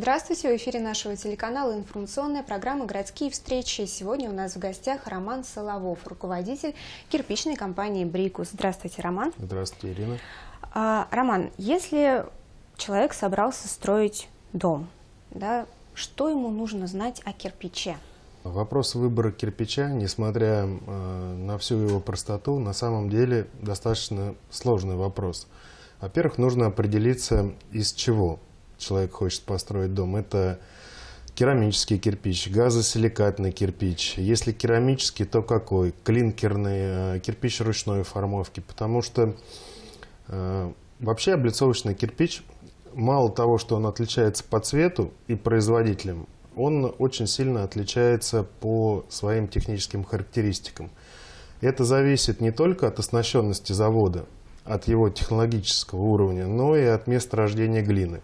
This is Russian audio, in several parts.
Здравствуйте, в эфире нашего телеканала информационная программа «Городские встречи». Сегодня у нас в гостях Роман Соловов, руководитель кирпичной компании "Брику". Здравствуйте, Роман. Здравствуйте, Ирина. А, Роман, если человек собрался строить дом, да, что ему нужно знать о кирпиче? Вопрос выбора кирпича, несмотря э, на всю его простоту, на самом деле достаточно сложный вопрос. Во-первых, нужно определиться, из чего – человек хочет построить дом, это керамический кирпич, газосиликатный кирпич. Если керамический, то какой? Клинкерный, э, кирпич ручной формовки. Потому что э, вообще облицовочный кирпич, мало того, что он отличается по цвету и производителям, он очень сильно отличается по своим техническим характеристикам. Это зависит не только от оснащенности завода, от его технологического уровня, но и от места рождения глины.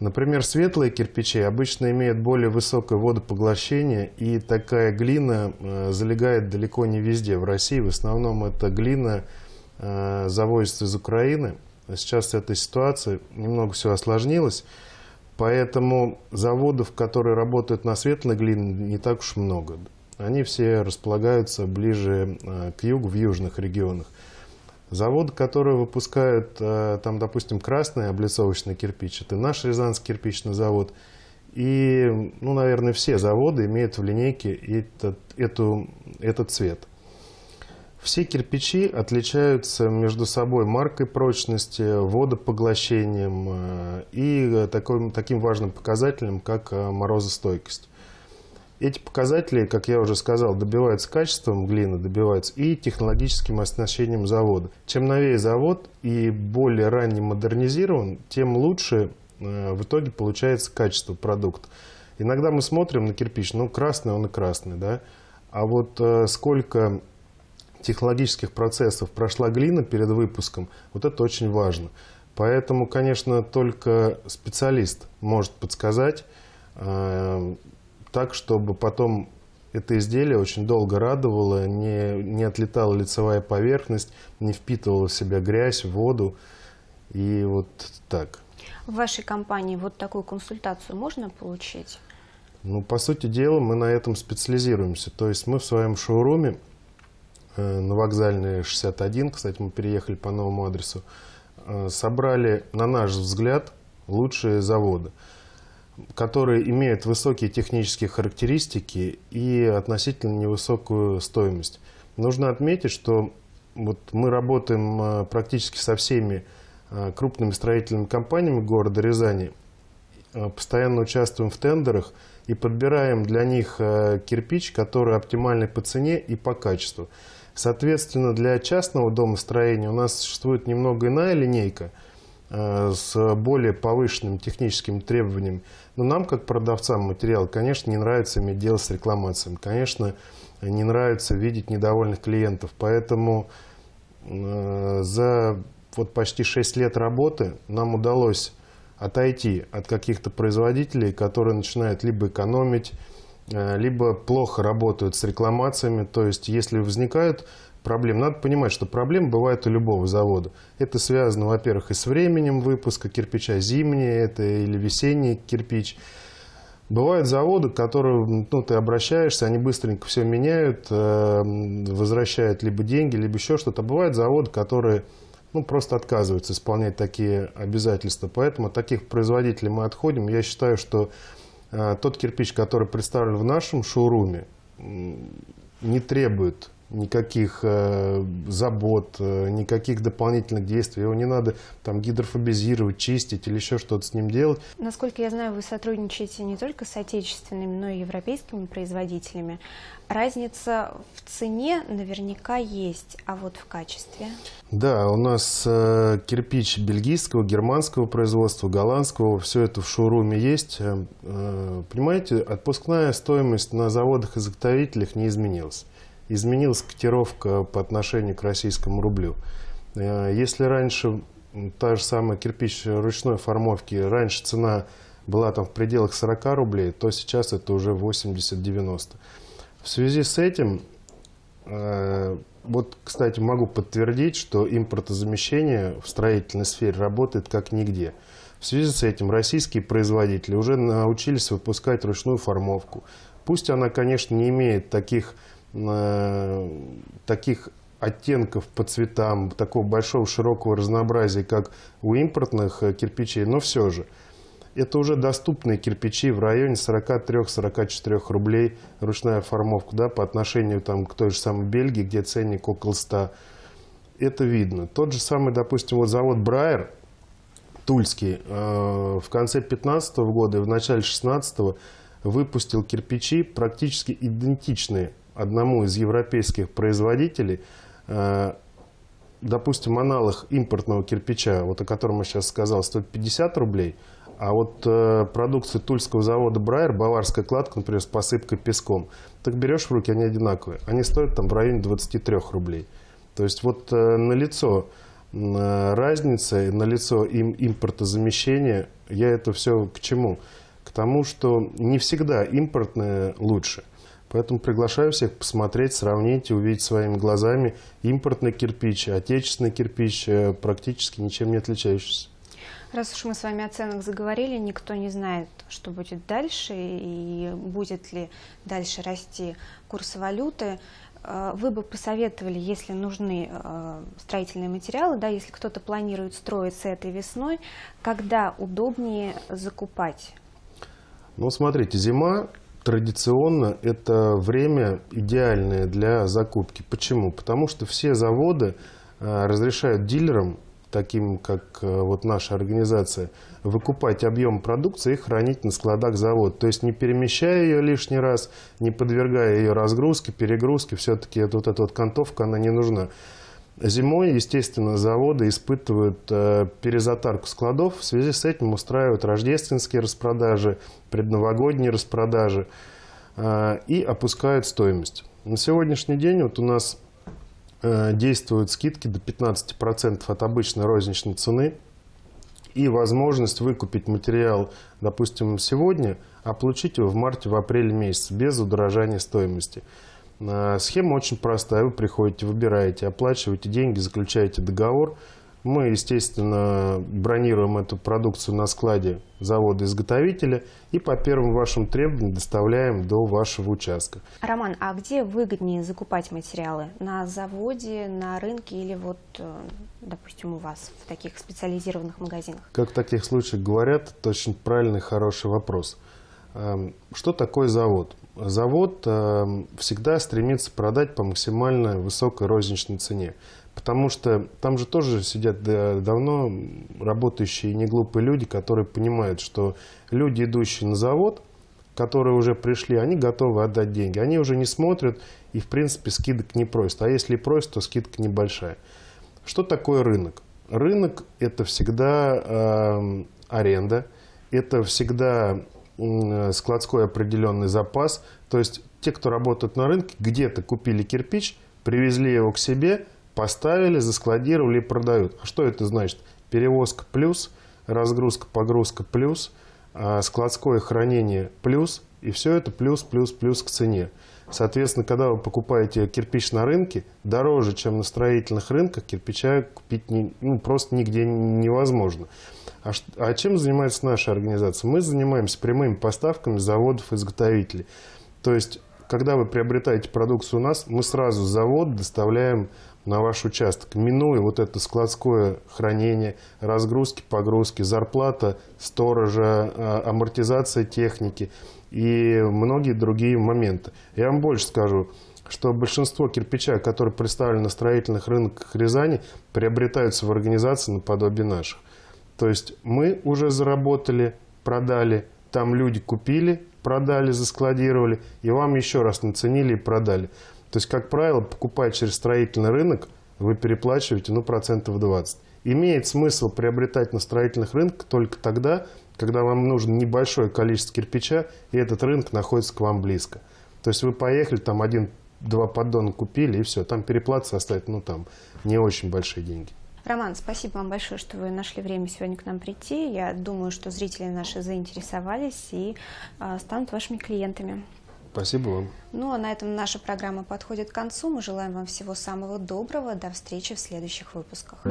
Например, светлые кирпичи обычно имеют более высокое водопоглощение, и такая глина э, залегает далеко не везде в России. В основном это глина э, завозится из Украины. Сейчас эта ситуация немного все осложнилось, поэтому заводов, которые работают на светлой глине, не так уж много. Они все располагаются ближе э, к югу, в южных регионах. Заводы, которые выпускают, э, там, допустим, красный облицовочный кирпич, это наш Рязанский кирпичный завод. И, ну, наверное, все заводы имеют в линейке этот, эту, этот цвет. Все кирпичи отличаются между собой маркой прочности, водопоглощением э, и таким, таким важным показателем, как э, морозостойкость. Эти показатели, как я уже сказал, добиваются качеством глины, добиваются и технологическим оснащением завода. Чем новее завод и более ранне модернизирован, тем лучше э, в итоге получается качество продукта. Иногда мы смотрим на кирпич, ну красный он и красный, да? А вот э, сколько технологических процессов прошла глина перед выпуском, вот это очень важно. Поэтому, конечно, только специалист может подсказать, э, так, чтобы потом это изделие очень долго радовало, не, не отлетала лицевая поверхность, не впитывала в себя грязь, воду и вот так. В вашей компании вот такую консультацию можно получить? Ну, по сути дела, мы на этом специализируемся. То есть мы в своем шоуруме э, на вокзальной 61, кстати, мы переехали по новому адресу, э, собрали, на наш взгляд, лучшие заводы которые имеют высокие технические характеристики и относительно невысокую стоимость. Нужно отметить, что вот мы работаем э, практически со всеми э, крупными строительными компаниями города Рязани, э, постоянно участвуем в тендерах и подбираем для них кирпич, который оптимальный по цене и по качеству. Соответственно, для частного домостроения у нас существует немного иная линейка – Э, с более повышенным техническим требованием. Но нам, как продавцам материала, конечно, не нравится иметь дело с рекламациями. Конечно, не нравится видеть недовольных клиентов. Поэтому э, за вот почти 6 лет работы нам удалось отойти от каких-то производителей, которые начинают либо экономить, э, либо плохо работают с рекламациями. То есть, если возникают проблем. Надо понимать, что проблем бывает у любого завода. Это связано, во-первых, и с временем выпуска кирпича зимний это или весенний кирпич. Бывают заводы, к которым ну, ты обращаешься, они быстренько все меняют, э, возвращают либо деньги, либо еще что-то. Бывают заводы, которые ну, просто отказываются исполнять такие обязательства. Поэтому от таких производителей мы отходим. Я считаю, что э, тот кирпич, который представлен в нашем шоуруме, не требует никаких э, забот, э, никаких дополнительных действий. Его не надо там гидрофобизировать, чистить или еще что-то с ним делать. Насколько я знаю, вы сотрудничаете не только с отечественными, но и европейскими производителями. Разница в цене наверняка есть, а вот в качестве? Да, у нас э, кирпич бельгийского, германского производства, голландского, все это в шоуруме есть. Э, э, понимаете, отпускная стоимость на заводах и заготовителях не изменилась изменилась котировка по отношению к российскому рублю. Э, если раньше та же самая кирпич ручной формовки, раньше цена была там в пределах 40 рублей, то сейчас это уже 80-90. В связи с этим, э, вот, кстати, могу подтвердить, что импортозамещение в строительной сфере работает как нигде. В связи с этим российские производители уже научились выпускать ручную формовку. Пусть она, конечно, не имеет таких таких оттенков по цветам, такого большого широкого разнообразия, как у импортных э, кирпичей, но все же. Это уже доступные кирпичи в районе 43-44 рублей ручная формовка да, по отношению там, к той же самой Бельгии, где ценник около 100. Это видно. Тот же самый, допустим, вот завод Брайер, Тульский, э, в конце 15 -го года и в начале 16 выпустил кирпичи практически идентичные одному из европейских производителей, э, допустим, аналог импортного кирпича, вот о котором я сейчас сказал, стоит 50 рублей, а вот э, тульского завода Брайер, баварская кладка, например, с посыпкой песком, так берешь в руки, они одинаковые. Они стоят там в районе 23 рублей. То есть вот э, налицо э, разница, налицо им импортозамещение, я это все к чему? К тому, что не всегда импортное лучше. Поэтому приглашаю всех посмотреть, сравнить, увидеть своими глазами импортный кирпич, отечественный кирпич, э, практически ничем не отличающийся. Раз уж мы с вами о ценах заговорили, никто не знает, что будет дальше и будет ли дальше расти курс валюты. Э, вы бы посоветовали, если нужны э, строительные материалы, да, если кто-то планирует строиться этой весной, когда удобнее закупать? Ну, смотрите, зима традиционно это время идеальное для закупки. Почему? Потому что все заводы э, разрешают дилерам, таким как э, вот наша организация, выкупать объем продукции и хранить на складах завод, То есть не перемещая ее лишний раз, не подвергая ее разгрузке, перегрузке, все-таки вот эта вот контовка, она не нужна. Зимой, естественно, заводы испытывают э, перезатарку складов. В связи с этим устраивают рождественские распродажи, предновогодние распродажи э, и опускают стоимость. На сегодняшний день вот у нас э, действуют скидки до 15% от обычной розничной цены и возможность выкупить материал, допустим, сегодня, а получить его в марте-апреле в апреле месяце без удорожания стоимости. А, схема очень простая. Вы приходите, выбираете, оплачиваете деньги, заключаете договор. Мы, естественно, бронируем эту продукцию на складе завода-изготовителя и по первым вашим требованиям доставляем до вашего участка. Роман, а где выгоднее закупать материалы? На заводе, на рынке или вот, э, допустим, у вас в таких специализированных магазинах? Как в таких случаях говорят, это очень правильный, хороший вопрос – Эм, что такое завод? Завод эм, всегда стремится продать по максимально высокой розничной цене. Потому что там же тоже сидят давно работающие неглупые люди, которые понимают, что люди, идущие на завод, которые уже пришли, они готовы отдать деньги. Они уже не смотрят и, в принципе, скидок не просят. А если и просят, то скидка небольшая. Что такое рынок? Рынок – это всегда э, аренда, это всегда Э, складской определенный запас. То есть те, кто работают на рынке, где-то купили кирпич, привезли его к себе, поставили, заскладировали и продают. А что это значит? Перевозка плюс, разгрузка, погрузка плюс – а, складское хранение плюс, и все это плюс, плюс, плюс к цене. Соответственно, когда вы покупаете кирпич на рынке, дороже, чем на строительных рынках, кирпича купить не, ну, просто нигде невозможно. А, а чем занимается наша организация? Мы занимаемся прямыми поставками заводов-изготовителей. То есть когда вы приобретаете продукцию у нас, мы сразу завод доставляем на ваш участок, минуя вот это складское хранение, разгрузки, погрузки, зарплата сторожа, а, амортизация техники и многие другие моменты. Я вам больше скажу, что большинство кирпича, который представлен на строительных рынках Рязани, приобретаются в организации наподобие наших. То есть мы уже заработали, продали, там люди купили, продали, заскладировали, и вам еще раз наценили и продали. То есть, как правило, покупая через строительный рынок, вы переплачиваете ну, процентов 20. Имеет смысл приобретать на строительных рынках только тогда, когда вам нужно небольшое количество кирпича, и этот рынок находится к вам близко. То есть вы поехали, там один-два поддона купили, и все, там переплат составит, ну там, не очень большие деньги. Роман, спасибо вам большое, что вы нашли время сегодня к нам прийти. Я думаю, что зрители наши заинтересовались и а, станут вашими клиентами. Спасибо вам. Ну а на этом наша программа подходит к концу. Мы желаем вам всего самого доброго. До встречи в следующих выпусках.